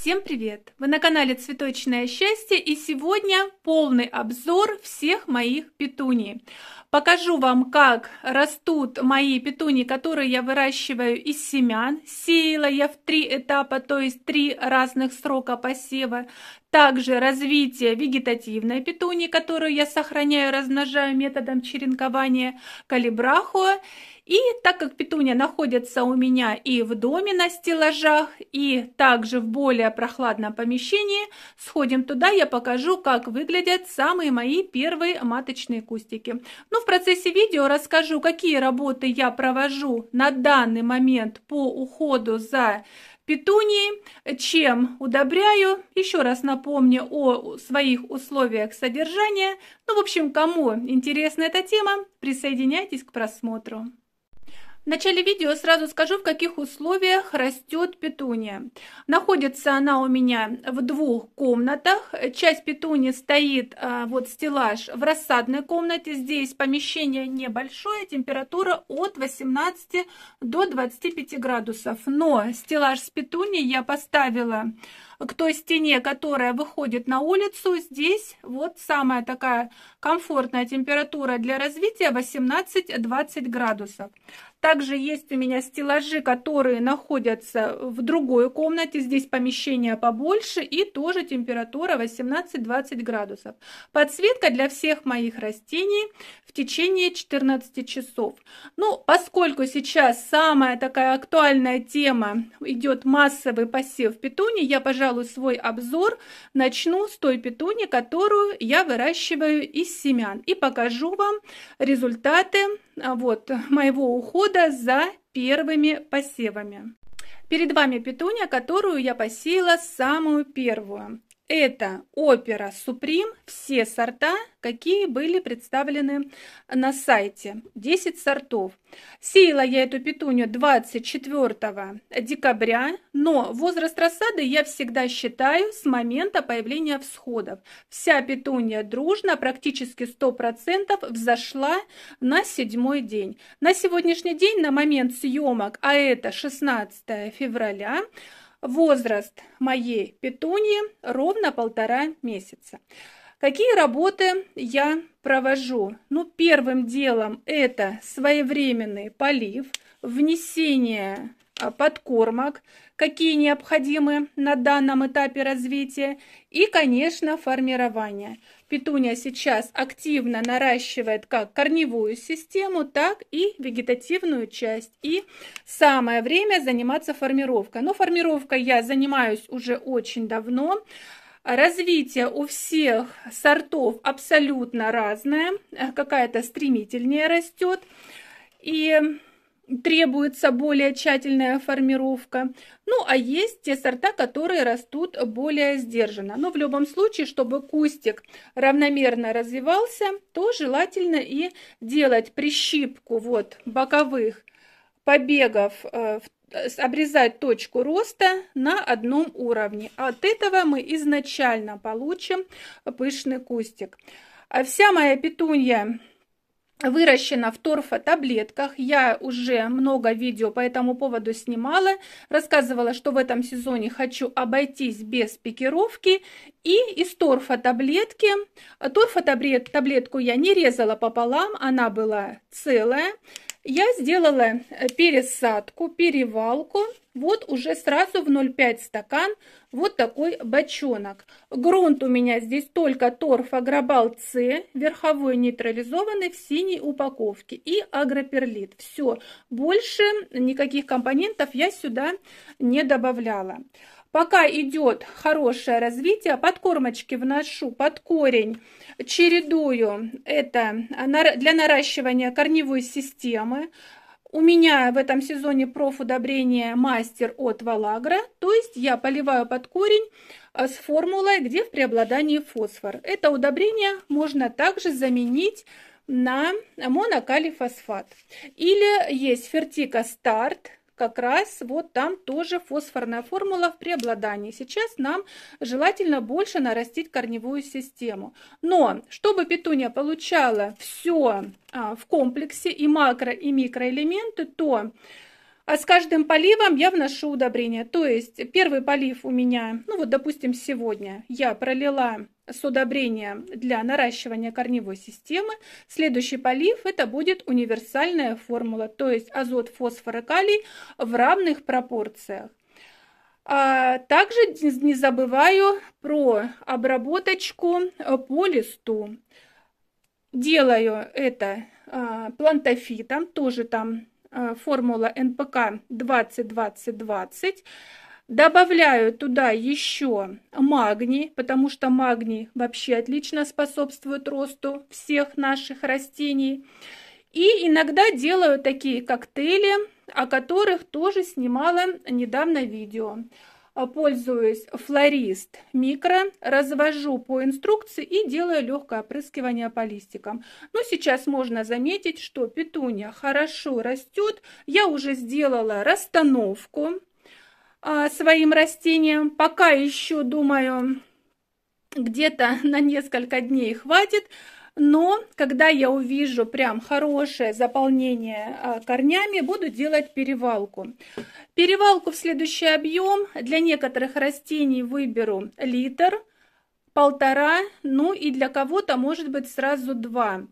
Всем привет! Вы на канале Цветочное счастье и сегодня полный обзор всех моих петуний. Покажу вам, как растут мои петуни, которые я выращиваю из семян. Сеяла я в три этапа, то есть три разных срока посева. Также развитие вегетативной петуни, которую я сохраняю, размножаю методом черенкования калибрахуа и так как петуния находится у меня и в доме на стеллажах, и также в более прохладном помещении, сходим туда, я покажу, как выглядят самые мои первые маточные кустики. Ну, в процессе видео расскажу, какие работы я провожу на данный момент по уходу за петунии, чем удобряю. Еще раз напомню о своих условиях содержания. Ну, в общем, кому интересна эта тема, присоединяйтесь к просмотру. В начале видео сразу скажу, в каких условиях растет петуния. Находится она у меня в двух комнатах. Часть петуни стоит, а, вот стеллаж, в рассадной комнате. Здесь помещение небольшое, температура от 18 до 25 градусов. Но стеллаж с петунией я поставила к той стене, которая выходит на улицу. Здесь вот самая такая комфортная температура для развития 18-20 градусов. Также есть у меня стеллажи, которые находятся в другой комнате. Здесь помещение побольше и тоже температура 18-20 градусов. Подсветка для всех моих растений в течение 14 часов. Ну, поскольку сейчас самая такая актуальная тема идет массовый посев петуни, я, пожалуй, свой обзор начну с той петуни, которую я выращиваю из семян. И покажу вам результаты а, вот, моего ухода года за первыми посевами. Перед вами петуня, которую я посеяла самую первую. Это опера Supreme, все сорта, какие были представлены на сайте. 10 сортов. Сеяла я эту петунью 24 декабря, но возраст рассады я всегда считаю с момента появления всходов. Вся петунья дружно, практически 100% взошла на седьмой день. На сегодняшний день, на момент съемок, а это 16 февраля, Возраст моей петунии ровно полтора месяца. Какие работы я провожу? Ну, первым делом это своевременный полив, внесение а, подкормок, какие необходимы на данном этапе развития, и, конечно, формирование – Петуния сейчас активно наращивает как корневую систему, так и вегетативную часть. И самое время заниматься формировкой. Но ну, формировкой я занимаюсь уже очень давно. Развитие у всех сортов абсолютно разное. Какая-то стремительнее растет. И требуется более тщательная формировка. Ну, а есть те сорта, которые растут более сдержанно. Но в любом случае, чтобы кустик равномерно развивался, то желательно и делать прищипку вот боковых побегов, э, обрезать точку роста на одном уровне. От этого мы изначально получим пышный кустик. А вся моя петунья выращена в таблетках. Я уже много видео по этому поводу снимала. Рассказывала, что в этом сезоне хочу обойтись без пикировки. И из торфа таблетки. Торфа таблетку я не резала пополам, она была целая. Я сделала пересадку, перевалку. Вот уже сразу в 0,5 стакан вот такой бочонок. Грунт у меня здесь только торф агробал С, верховой нейтрализованный в синей упаковке и агроперлит. Все, больше никаких компонентов я сюда не добавляла. Пока идет хорошее развитие, подкормочки вношу под корень, чередую это а, для наращивания корневой системы. У меня в этом сезоне профудобрение мастер от Валагра, то есть я поливаю под корень э, с формулой, где в преобладании фосфор. Это удобрение можно также заменить на монокалий фосфат. Или есть фертика старт, как раз вот там тоже фосфорная формула в преобладании. Сейчас нам желательно больше нарастить корневую систему. Но чтобы петуния получала все а, в комплексе и макро, и микроэлементы, то а с каждым поливом я вношу удобрения. То есть первый полив у меня, ну вот допустим сегодня, я пролила с удобрения для наращивания корневой системы. Следующий полив это будет универсальная формула, то есть азот, фосфор и калий в равных пропорциях. А также не забываю про обработочку по листу. Делаю это а, плантофитом, тоже там Э, формула НПК 20-20-20. Добавляю туда еще магний, потому что магний вообще отлично способствует росту всех наших растений. И иногда делаю такие коктейли, о которых тоже снимала недавно видео. А, пользуюсь флорист микро, развожу по инструкции и делаю легкое опрыскивание по листикам. Но сейчас можно заметить, что петуня хорошо растет. Я уже сделала расстановку а, своим растениям. Пока еще, думаю, где-то на несколько дней хватит. Но когда я увижу прям хорошее заполнение а, корнями, буду делать перевалку. Перевалку в следующий объем. Для некоторых растений выберу литр, полтора, ну и для кого-то может быть сразу два.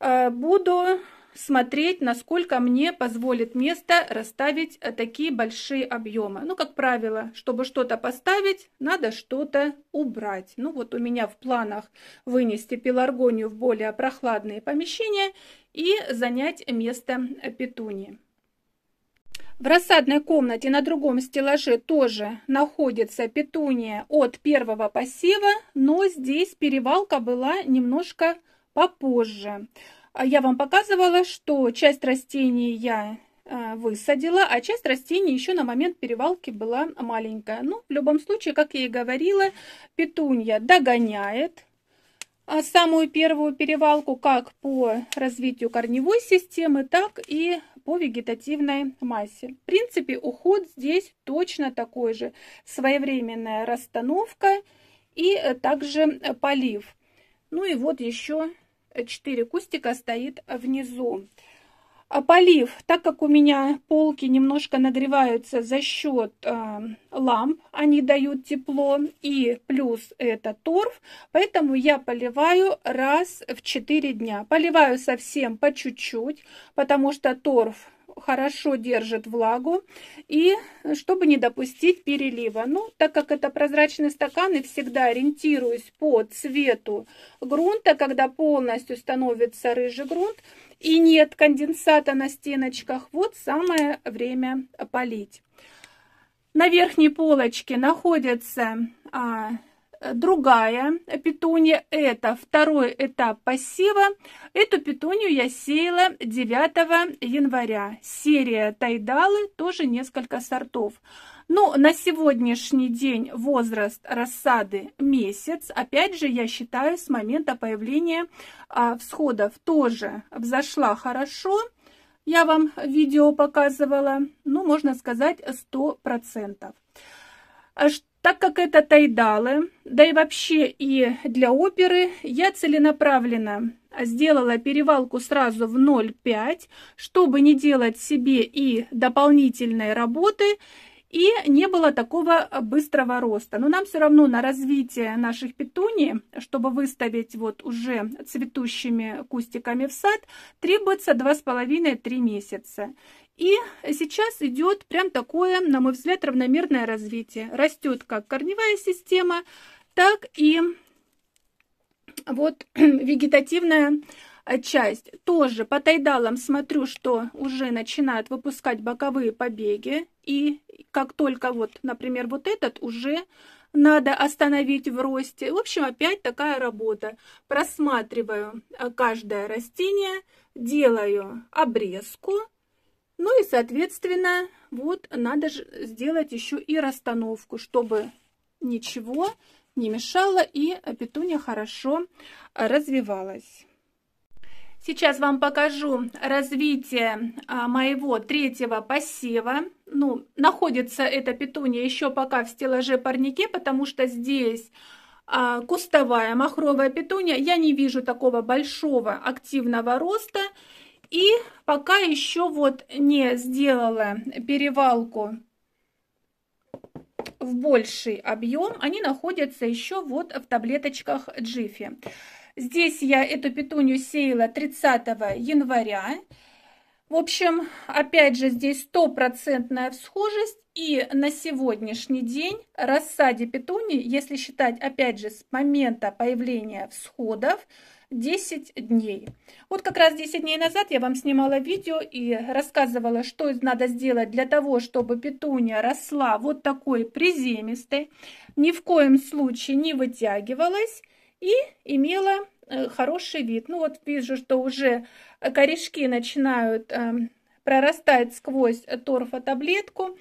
А, буду смотреть, насколько мне позволит место расставить э, такие большие объемы. Ну, как правило, чтобы что-то поставить, надо что-то убрать. Ну, вот у меня в планах вынести пеларгонию в более прохладные помещения и занять место э, петунии. В рассадной комнате на другом стеллаже тоже находится петуния от первого посева, но здесь перевалка была немножко попозже. А я вам показывала, что часть растений я э, высадила, а часть растений еще на момент перевалки была маленькая. Ну, в любом случае, как я и говорила, петунья догоняет а, самую первую перевалку как по развитию корневой системы, так и по вегетативной массе. В принципе, уход здесь точно такой же. Своевременная расстановка и э, также э, полив. Ну и вот еще 4 кустика стоит внизу. А полив, так как у меня полки немножко нагреваются за счет э, ламп, они дают тепло, и плюс это торф, поэтому я поливаю раз в 4 дня. Поливаю совсем по чуть-чуть, потому что торф хорошо держит влагу и чтобы не допустить перелива. Ну, так как это прозрачный стакан и всегда ориентируюсь по цвету грунта, когда полностью становится рыжий грунт и нет конденсата на стеночках, вот самое время полить. На верхней полочке находятся а, Э, другая петуния, это второй этап пассива. Эту петунию я сеяла 9 января. Серия тайдалы, тоже несколько сортов. Ну, на сегодняшний день возраст рассады месяц. Опять же, я считаю, с момента появления а, всходов тоже взошла хорошо. Я вам видео показывала, ну, можно сказать, 100%. Что так как это тайдалы, да и вообще и для оперы, я целенаправленно сделала перевалку сразу в 0,5, чтобы не делать себе и дополнительной работы, и не было такого быстрого роста. Но нам все равно на развитие наших петуний, чтобы выставить вот уже цветущими кустиками в сад, требуется 2,5-3 месяца. И сейчас идет прям такое, на мой взгляд, равномерное развитие. Растет как корневая система, так и вот вегетативная а, часть. Тоже по тайдалам смотрю, что уже начинают выпускать боковые побеги. И как только вот, например, вот этот уже надо остановить в росте. В общем, опять такая работа. Просматриваю а, каждое растение, делаю обрезку ну и, соответственно, вот надо же сделать еще и расстановку, чтобы ничего не мешало и петуня хорошо развивалась. Сейчас вам покажу развитие а, моего третьего посева. Ну, находится эта петуния еще пока в стеллаже парнике, потому что здесь а, кустовая махровая петуния. Я не вижу такого большого активного роста. И пока еще вот не сделала перевалку в больший объем, они находятся еще вот в таблеточках Джифи. Здесь я эту петунью сеяла 30 января. В общем, опять же, здесь стопроцентная всхожесть. И на сегодняшний день рассаде петуний, если считать, опять же, с момента появления всходов, 10 дней. Вот как раз 10 дней назад я вам снимала видео и рассказывала, что надо сделать для того, чтобы петуния росла вот такой приземистой, ни в коем случае не вытягивалась и имела э, хороший вид. Ну вот вижу, что уже корешки начинают э, прорастать сквозь торфотаблетку. таблетку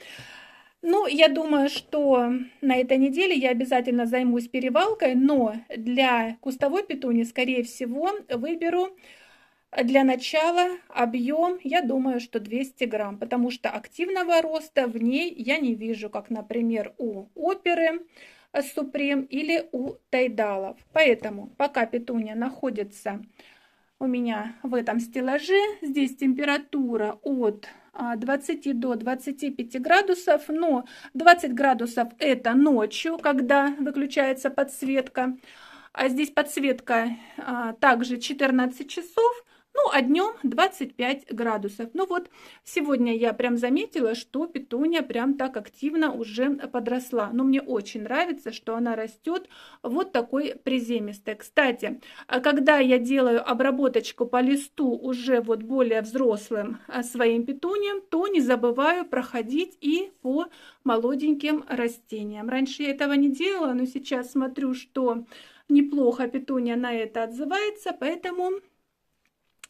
ну, я думаю, что на этой неделе я обязательно займусь перевалкой, но для кустовой петуни, скорее всего, выберу для начала объем, я думаю, что 200 грамм, потому что активного роста в ней я не вижу, как, например, у оперы супрем или у тайдалов. Поэтому пока петуния находится у меня в этом стеллаже. Здесь температура от 20 а, до 25 градусов, но 20 градусов это ночью, когда выключается подсветка. А здесь подсветка а, также 14 часов, ну, а днем 25 градусов. Ну вот, сегодня я прям заметила, что петуния прям так активно уже подросла. Но мне очень нравится, что она растет вот такой приземистой. Кстати, а когда я делаю обработочку по листу уже вот более взрослым а, своим петуньям, то не забываю проходить и по молоденьким растениям. Раньше я этого не делала, но сейчас смотрю, что неплохо петуния на это отзывается, поэтому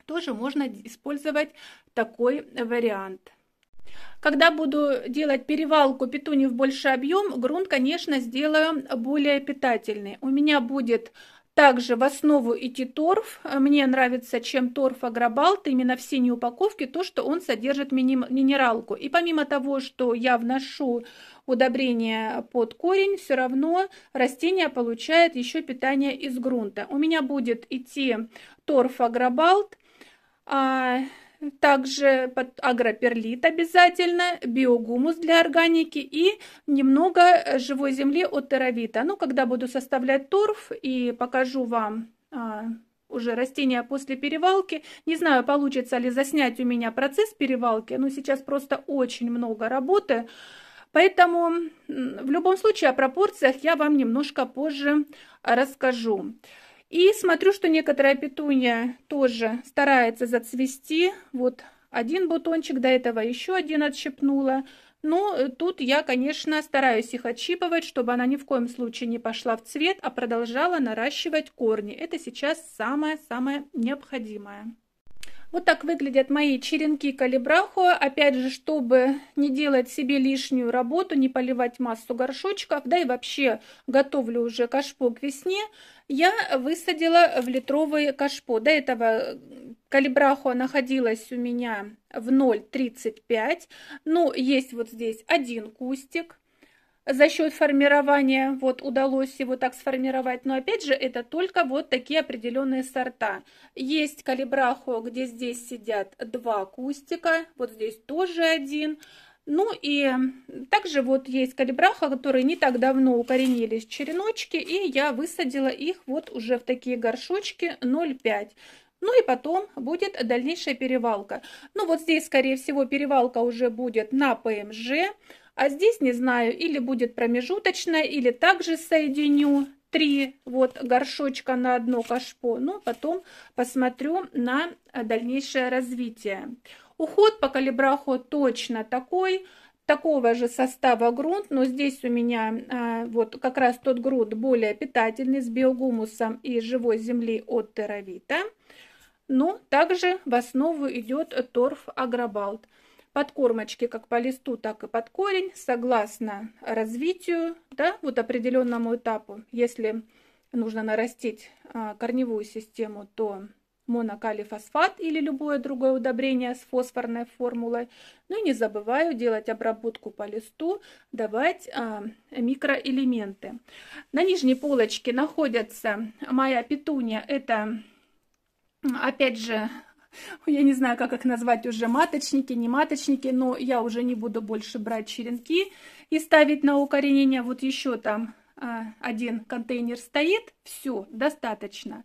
тоже можно использовать такой вариант. Когда буду делать перевалку петуни в больший объем, грунт, конечно, сделаю более питательный. У меня будет также в основу идти торф. Мне нравится, чем торф агробалт, именно в синей упаковке, то, что он содержит минералку. И помимо того, что я вношу удобрение под корень, все равно растение получает еще питание из грунта. У меня будет идти торф агробалт, а, также под агроперлит обязательно, биогумус для органики и немного э, живой земли от теравита. Ну, когда буду составлять торф и покажу вам а, уже растения после перевалки. Не знаю, получится ли заснять у меня процесс перевалки, но сейчас просто очень много работы. Поэтому в любом случае о пропорциях я вам немножко позже расскажу. И смотрю, что некоторая петунья тоже старается зацвести. Вот один бутончик, до этого еще один отщипнула. Но ну, тут я, конечно, стараюсь их отщипывать, чтобы она ни в коем случае не пошла в цвет, а продолжала наращивать корни. Это сейчас самое-самое необходимое. Вот так выглядят мои черенки калибрахуа. Опять же, чтобы не делать себе лишнюю работу, не поливать массу горшочков, да и вообще готовлю уже кашпо к весне, я высадила в литровый кашпо. До этого э, калибрахуа находилась у меня в 0,35. Ну, есть вот здесь один кустик за счет формирования, вот удалось его так сформировать, но опять же это только вот такие определенные сорта. Есть калибрахо, где здесь сидят два кустика, вот здесь тоже один. Ну и также вот есть калибраха, которые не так давно укоренились череночки, и я высадила их вот уже в такие горшочки 0,5. Ну и потом будет дальнейшая перевалка. Ну вот здесь, скорее всего, перевалка уже будет на ПМЖ. А здесь не знаю, или будет промежуточная, или также соединю три вот горшочка на одно кашпо, но ну, потом посмотрю на э, дальнейшее развитие. Уход по калибраху точно такой, такого же состава грунт, но здесь у меня а, вот как раз тот грунт более питательный с биогумусом и живой земли от Теравита. Но ну, также в основу идет торф Агробалт подкормочки как по листу, так и под корень, согласно развитию, да, вот определенному этапу. Если нужно нарастить а, корневую систему, то монокалифосфат или любое другое удобрение с фосфорной формулой. Ну и не забываю делать обработку по листу, давать а, микроэлементы. На нижней полочке находится моя петуния. Это опять же я не знаю, как их назвать уже, маточники, не маточники, но я уже не буду больше брать черенки и ставить на укоренение. Вот еще там а, один контейнер стоит, все, достаточно. Достаточно.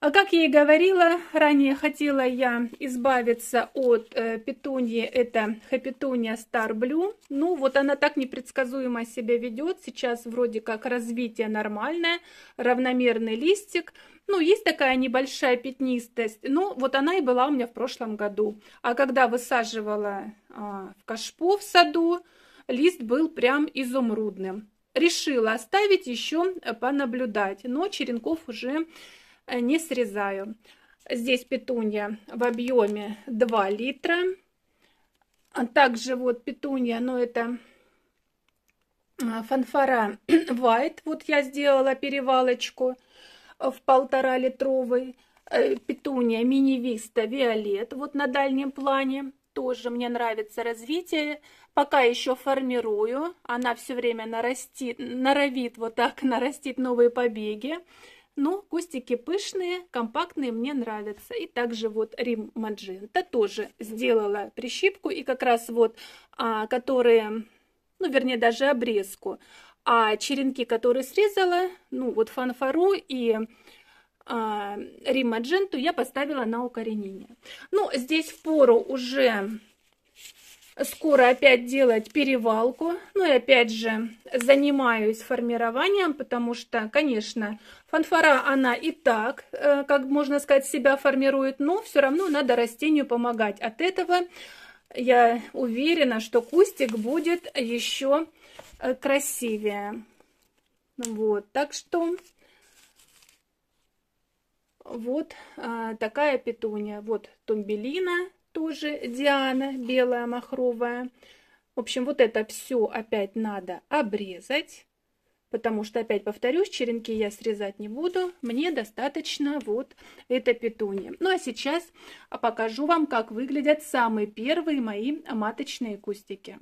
А Как я и говорила, ранее хотела я избавиться от э, петуньи, это хэпетуния Star Blue. Ну, вот она так непредсказуемо себя ведет, сейчас вроде как развитие нормальное, равномерный листик. Ну, есть такая небольшая пятнистость, ну, вот она и была у меня в прошлом году. А когда высаживала э, в кашпо в саду, лист был прям изумрудным решила оставить еще э, понаблюдать, но черенков уже Э, не срезаю. Здесь петунья в объеме 2 литра. А также вот петунья, но ну, это э, фанфора White. Вот я сделала перевалочку в полтора литровый. Э, петунья мини-виста Виолет. Вот на дальнем плане тоже мне нравится развитие. Пока еще формирую. Она все время нарастит, норовит вот так нарастить новые побеги но кустики пышные, компактные, мне нравятся. И также вот Рим Маджента тоже сделала прищипку, и как раз вот, а, которые, ну, вернее, даже обрезку. А черенки, которые срезала, ну, вот фанфору и а, Рим Мадженту я поставила на укоренение. Ну, здесь в пору уже скоро опять делать перевалку. Ну и опять же занимаюсь формированием, потому что, конечно, фанфора она и так, э, как можно сказать, себя формирует, но все равно надо растению помогать. От этого я уверена, что кустик будет еще э, красивее. Вот, так что вот э, такая петуния. Вот тумбелина тоже Диана, белая махровая. В общем, вот это все опять надо обрезать, потому что, опять повторюсь, черенки я срезать не буду. Мне достаточно вот это петуния. Ну, а сейчас покажу вам, как выглядят самые первые мои маточные кустики.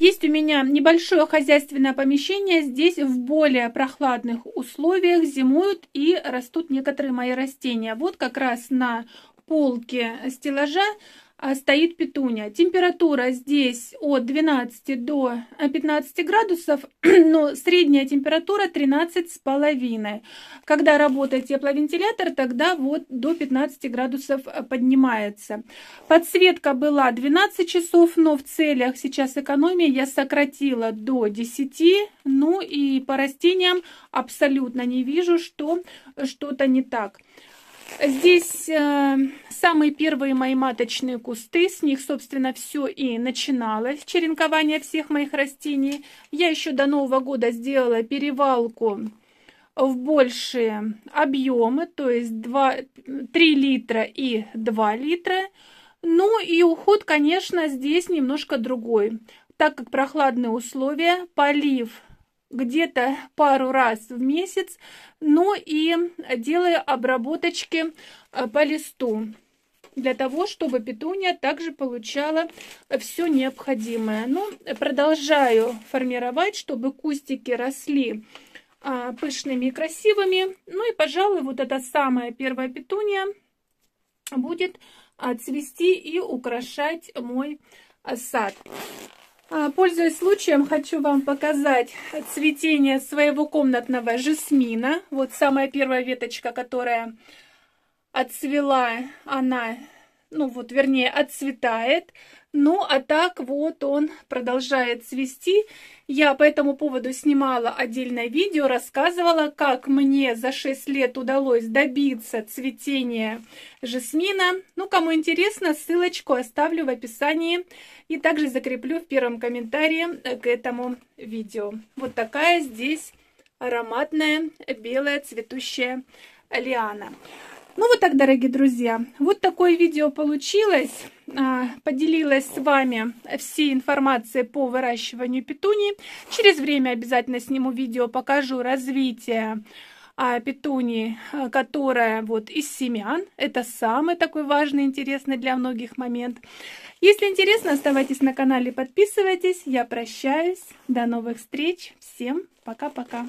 Есть у меня небольшое хозяйственное помещение. Здесь в более прохладных условиях зимуют и растут некоторые мои растения. Вот как раз на полке стеллажа а, стоит петуня. Температура здесь от 12 до 15 э, градусов, но средняя температура 13 с половиной. Когда работает тепловентилятор, тогда вот до 15 градусов э, поднимается. Подсветка была 12 часов, но в целях сейчас экономии я сократила до 10. Ну и по растениям абсолютно не вижу, что э, что-то не так. Здесь э, самые первые мои маточные кусты, с них, собственно, все и начиналось, черенкование всех моих растений. Я еще до Нового года сделала перевалку в большие объемы, то есть 2, 3 литра и 2 литра. Ну и уход, конечно, здесь немножко другой. Так как прохладные условия, полив где-то пару раз в месяц, но и делаю обработочки э, по листу для того, чтобы петуния также получала все необходимое. Ну, продолжаю формировать, чтобы кустики росли а, пышными и красивыми. Ну и, пожалуй, вот эта самая первая петуния будет а, цвести и украшать мой сад. А, пользуясь случаем, хочу вам показать цветение своего комнатного жасмина. Вот самая первая веточка, которая отцвела, она ну вот, вернее, отцветает. Ну, а так вот он продолжает цвести. Я по этому поводу снимала отдельное видео, рассказывала, как мне за 6 лет удалось добиться цветения жасмина. Ну, кому интересно, ссылочку оставлю в описании и также закреплю в первом комментарии э, к этому видео. Вот такая здесь ароматная белая цветущая лиана. Ну вот так, дорогие друзья, вот такое видео получилось. А, поделилась с вами всей информацией по выращиванию петуний. Через время обязательно сниму видео, покажу развитие а, петунии, а, которая вот из семян. Это самый такой важный, интересный для многих момент. Если интересно, оставайтесь на канале, подписывайтесь. Я прощаюсь. До новых встреч. Всем пока-пока.